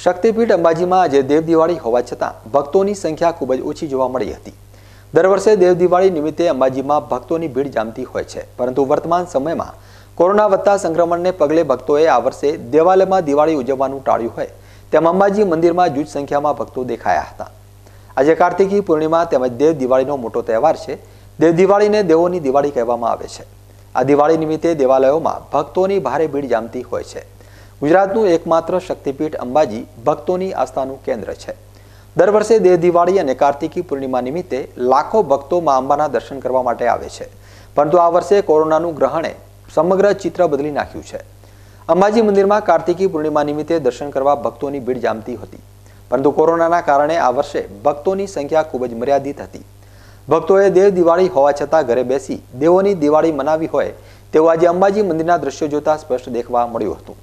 શક્તિપીઠ અંબાજીમાં આજે દેવદિવાળી હોવા છતાં ભક્તોની સંખ્યા ખૂબ જ ઓછી જોવા મળી હતી દર વર્ષે દેવદિવાળી નિમિત્તે અંબાજીમાં ભક્તોની ભીડ જામતી હોય છે પરંતુ વર્તમાન સમયમાં કોરોના વધતા સંક્રમણને પગલે ભક્તોએ આ વર્ષે દેવાલયમાં દિવાળી ઉજવવાનું ટાળ્યું હોય તેમ અંબાજી મંદિરમાં જૂજ સંખ્યામાં ભક્તો દેખાયા હતા આજે કાર્તિકી પૂર્ણિમા તેમજ દેવ દિવાળીનો મોટો તહેવાર છે દેવ દિવાળીને દેવોની દિવાળી કહેવામાં આવે છે આ દિવાળી નિમિત્તે દેવાલયોમાં ભક્તોની ભારે ભીડ જામતી હોય છે ગુજરાતનું એકમાત્ર શક્તિપીઠ અંબાજી ભક્તોની આસ્થાનું કેન્દ્ર છે દર વર્ષે દેહ દિવાળી અને કાર્તિકી પૂર્ણિમા નિમિત્તે લાખો ભક્તો મા અંબાના દર્શન કરવા માટે આવે છે પરંતુ આ વર્ષે કોરોનાનું ગ્રહણે સમગ્ર ચિત્ર બદલી નાખ્યું છે અંબાજી મંદિરમાં કાર્તિકી પૂર્ણિમા નિમિત્તે દર્શન કરવા ભક્તોની ભીડ જામતી હતી પરંતુ કોરોનાના કારણે આ વર્ષે ભક્તોની સંખ્યા ખૂબ જ મર્યાદિત હતી ભક્તોએ દેવ દિવાળી હોવા છતાં ઘરે બેસી દેવોની દિવાળી મનાવી હોય તેવું આજે અંબાજી મંદિરના દ્રશ્યો જોતા સ્પષ્ટ દેખવા મળ્યું હતું